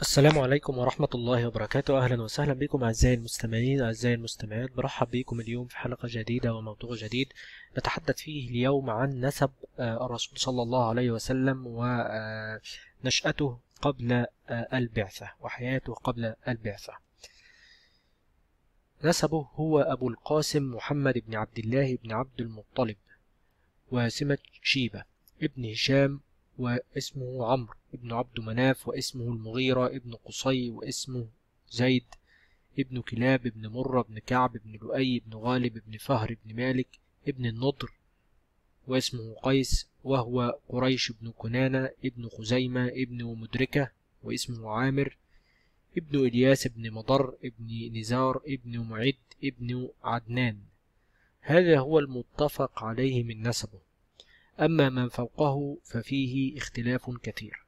السلام عليكم ورحمة الله وبركاته أهلا وسهلا بكم أعزائي المستمعين أعزائي المستمعات برحب بكم اليوم في حلقة جديدة وموضوع جديد نتحدث فيه اليوم عن نسب آه، الرسول صلى الله عليه وسلم ونشأته آه، قبل آه، البعثة وحياته قبل البعثة نسبه هو أبو القاسم محمد بن عبد الله بن عبد المطلب واسمة شيبة ابن هشام واسمه عمرو ابن عبد مناف واسمه المغيرة ابن قصي واسمه زيد ابن كلاب ابن مرة ابن كعب ابن لؤي ابن غالب ابن فهر ابن مالك ابن النضر واسمه قيس وهو قريش بن كنانة ابن خزيمة ابن مدركة واسمه عامر ابن إلياس بن مضر ابن نزار ابن معد ابن عدنان هذا هو المتفق عليه من نسبه أما من فوقه ففيه اختلاف كثير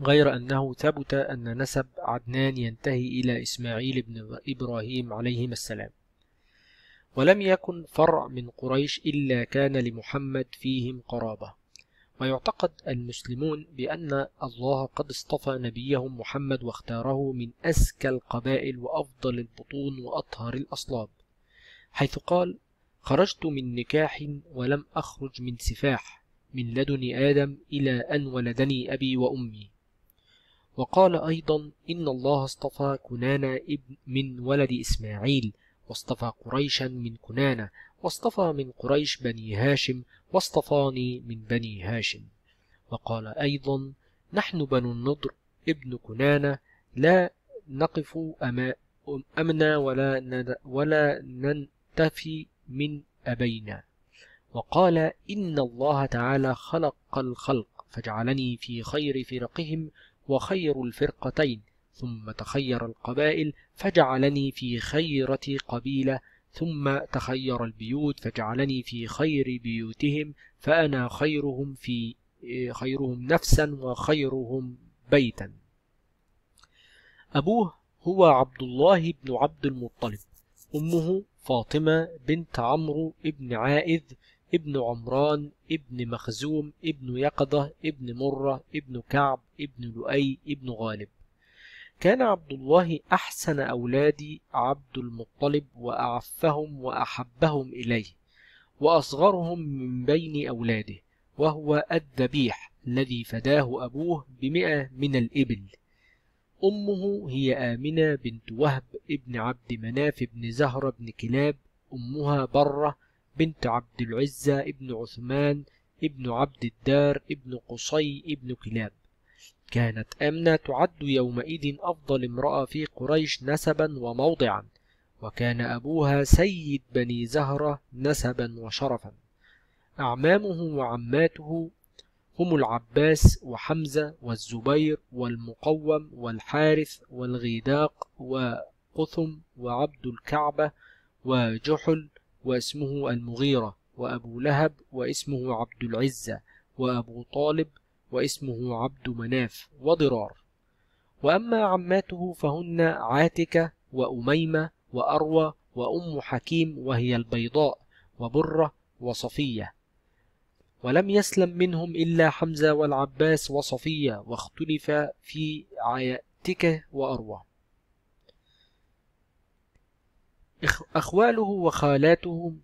غير أنه ثبت أن نسب عدنان ينتهي إلى إسماعيل بن إبراهيم عليهما السلام ولم يكن فرع من قريش إلا كان لمحمد فيهم قرابة ويعتقد المسلمون بأن الله قد اصطفى نبيهم محمد واختاره من أزكى القبائل وأفضل البطون وأطهر الأصلاب حيث قال خرجت من نكاح ولم أخرج من سفاح من لدن آدم إلى أن ولدني أبي وأمي وقال أيضا إن الله اصطفى كنانة ابن من ولد إسماعيل واصطفى قريشا من كنانة واصطفى من قريش بني هاشم واصطفاني من بني هاشم وقال أيضا نحن بنو النضر ابن كنانة لا نقف أمنا ولا, ولا ننتفي من أبينا وقال إن الله تعالى خلق الخلق فجعلني في خير فرقهم وخير الفرقتين ثم تخير القبائل فجعلني في خيرة قبيلة ثم تخير البيوت فجعلني في خير بيوتهم فأنا خيرهم في خيرهم نفسا وخيرهم بيتا أبوه هو عبد الله بن عبد المطلب أمه فاطمة بنت عمرو ابن عائذ ابن عمران ابن مخزوم ابن يقظة ابن مرة ابن كعب ابن لؤي ابن غالب كان عبد الله أحسن أولادي عبد المطلب وأعفهم وأحبهم إليه وأصغرهم من بين أولاده وهو الذبيح الذي فداه أبوه بمئة من الإبل أمه هي آمنة بنت وهب ابن عبد مناف بن زهرة بن كلاب أمها برة بنت عبد العزة ابن عثمان ابن عبد الدار ابن قصي ابن كلاب كانت أمنة تعد يومئذ أفضل امرأة في قريش نسبا وموضعا وكان أبوها سيد بني زهرة نسبا وشرفا أعمامه وعماته هم العباس وحمزة والزبير والمقوم والحارث والغيداق وقثم وعبد الكعبة وجحل واسمه المغيرة وأبو لهب واسمه عبد العزة وأبو طالب واسمه عبد مناف وضرار وأما عماته فهن عاتكة وأميمة وأروى وأم حكيم وهي البيضاء وبرة وصفية ولم يسلم منهم إلا حمزة والعباس وصفية واختلف في عياتكه وأروى أخواله وخالاته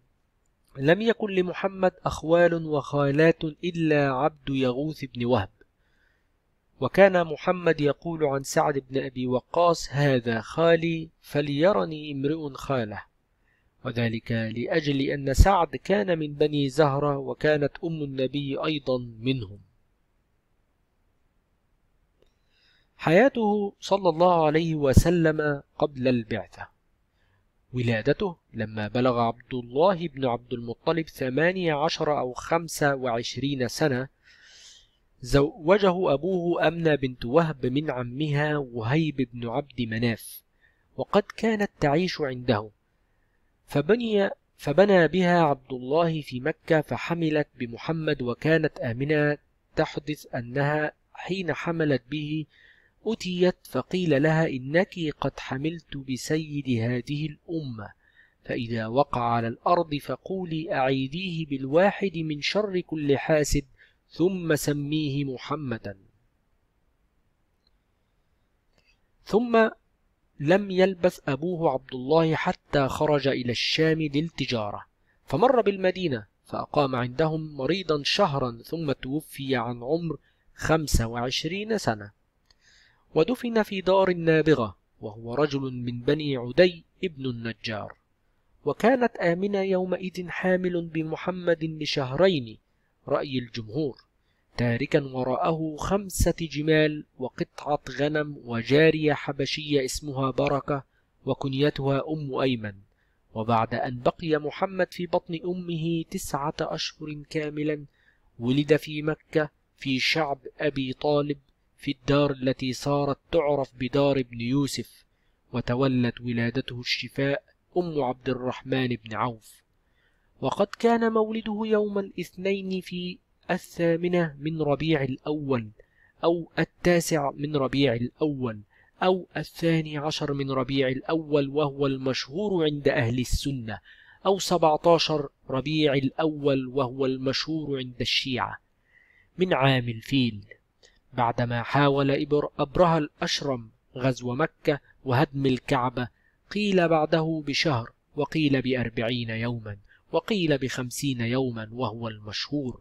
لم يكن لمحمد أخوال وخالات إلا عبد يغوث بن وهب وكان محمد يقول عن سعد بن أبي وقاص هذا خالي فليرني امرئ خاله وذلك لأجل أن سعد كان من بني زهرة وكانت أم النبي أيضا منهم حياته صلى الله عليه وسلم قبل البعثة ولادته لما بلغ عبد الله بن عبد المطلب ثمانية عشر أو خمسة وعشرين سنة زوجه أبوه أمنة بنت وهب من عمها وهيب بن عبد مناف وقد كانت تعيش عنده فبني فبنى بها عبد الله في مكة فحملت بمحمد وكانت آمنة تحدث أنها حين حملت به أتيت فقيل لها إنك قد حملت بسيد هذه الأمة فإذا وقع على الأرض فقولي أعيديه بالواحد من شر كل حاسد ثم سميه محمدا ثم لم يلبث أبوه عبد الله حتى خرج إلى الشام للتجارة فمر بالمدينة فأقام عندهم مريضا شهرا ثم توفي عن عمر 25 سنة ودفن في دار النابغة وهو رجل من بني عدي ابن النجار وكانت آمنة يومئذ حامل بمحمد لشهرين رأي الجمهور تاركا وراءه خمسة جمال وقطعة غنم وجارية حبشية اسمها بركة وكنيتها أم أيمن وبعد أن بقي محمد في بطن أمه تسعة أشهر كاملا ولد في مكة في شعب أبي طالب في الدار التي صارت تعرف بدار ابن يوسف وتولت ولادته الشفاء أم عبد الرحمن بن عوف وقد كان مولده يوم الاثنين في الثامنة من ربيع الأول أو التاسع من ربيع الأول أو الثاني عشر من ربيع الأول وهو المشهور عند أهل السنة أو عشر ربيع الأول وهو المشهور عند الشيعة من عام الفيل بعدما حاول إبر أبرهة الأشرم غزو مكة وهدم الكعبة قيل بعده بشهر وقيل بأربعين يوما وقيل بخمسين يوما وهو المشهور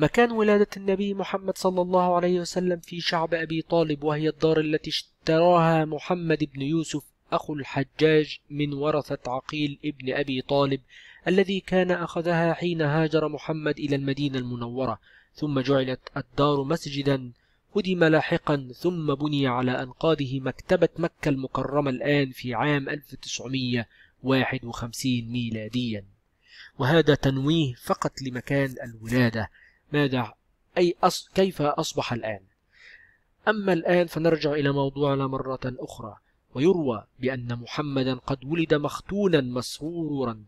مكان ولادة النبي محمد صلى الله عليه وسلم في شعب أبي طالب وهي الدار التي اشتراها محمد بن يوسف أخو الحجاج من ورثة عقيل ابن أبي طالب الذي كان أخذها حين هاجر محمد إلى المدينة المنورة ثم جعلت الدار مسجدا هدم لاحقا ثم بني على أنقاضه مكتبة مكة المكرمة الآن في عام 1951 ميلاديا وهذا تنويه فقط لمكان الولادة ماذا أي أص... كيف أصبح الآن أما الآن فنرجع إلى موضوعنا مرة أخرى ويروى بأن محمدا قد ولد مختونا مسرورا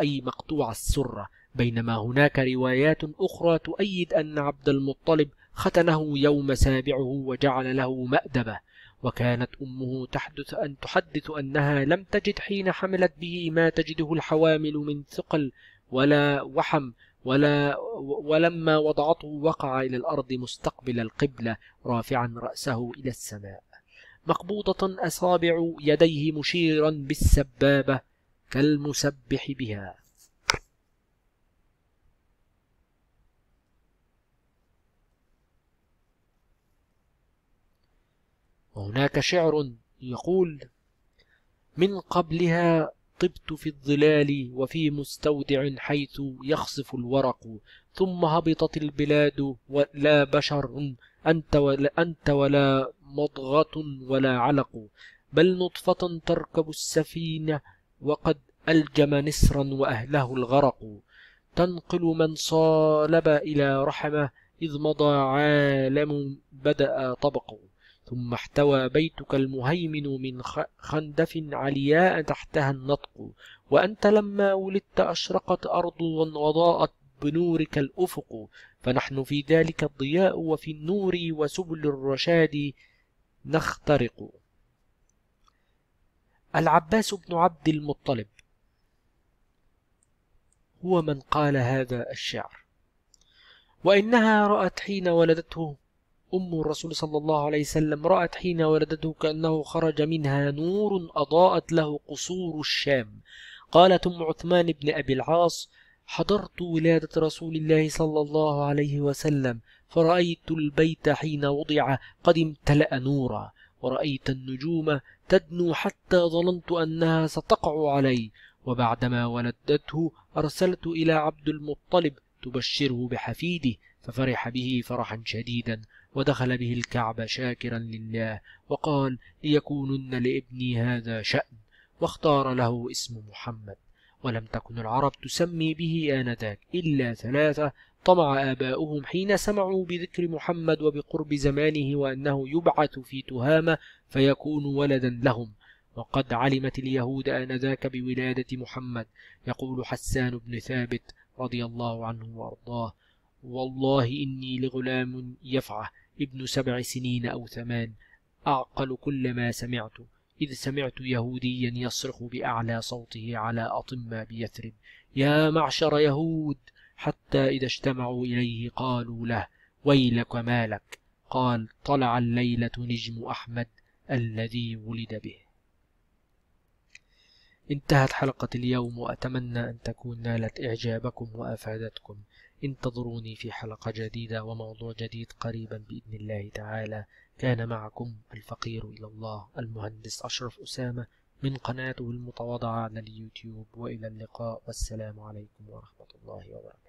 أي مقطوع السرة بينما هناك روايات أخرى تؤيد أن عبد المطلب ختنه يوم سابعه وجعل له مأدبة وكانت أمه تحدث أن تحدث أنها لم تجد حين حملت به ما تجده الحوامل من ثقل ولا وحم ولا ولما وضعته وقع إلى الأرض مستقبل القبلة رافعا رأسه إلى السماء مقبوضة أصابع يديه مشيرا بالسبابة كالمسبح بها وهناك شعر يقول من قبلها طبت في الظلال وفي مستودع حيث يخصف الورق ثم هبطت البلاد ولا بشر أنت ولا, أنت ولا مضغة ولا علق بل نطفة تركب السفينة وقد ألجم نسرا وأهله الغرق تنقل من صالب إلى رحمة إذ مضى عالم بدأ طبق ثم احتوى بيتك المهيمن من خندف علياء تحتها النطق وأنت لما ولدت أشرقت أرض وضاءت بنورك الأفق فنحن في ذلك الضياء وفي النور وسبل الرشاد نخترق العباس بن عبد المطلب هو من قال هذا الشعر وإنها رأت حين ولدته أم الرسول صلى الله عليه وسلم رأت حين ولدته كأنه خرج منها نور أضاءت له قصور الشام قالت أم عثمان بن أبي العاص حضرت ولادة رسول الله صلى الله عليه وسلم فرأيت البيت حين وضع قد امتلأ نورا ورأيت النجوم تدنو حتى ظننت أنها ستقع علي وبعدما ولدته أرسلت إلى عبد المطلب تبشره بحفيده ففرح به فرحا شديدا ودخل به الكعبة شاكرا لله وقال ليكونن لابني هذا شأن واختار له اسم محمد ولم تكن العرب تسمي به آنذاك إلا ثلاثة طمع آباؤهم حين سمعوا بذكر محمد وبقرب زمانه وأنه يبعث في تهامة فيكون ولدا لهم وقد علمت اليهود آنذاك بولادة محمد يقول حسان بن ثابت رضي الله عنه وأرضاه والله إني لغلام يفعه ابن سبع سنين أو ثمان أعقل كل ما سمعت إذ سمعت يهوديا يصرخ بأعلى صوته على أطمة بيثرب يا معشر يهود حتى إذا اجتمعوا إليه قالوا له ويلك ما لك قال طلع الليلة نجم أحمد الذي ولد به انتهت حلقة اليوم وأتمنى أن تكون نالت إعجابكم وأفادتكم انتظروني في حلقة جديدة وموضوع جديد قريبا بإذن الله تعالى كان معكم الفقير إلى الله المهندس أشرف أسامة من قناته المتواضعة على اليوتيوب وإلى اللقاء والسلام عليكم ورحمة الله وبركاته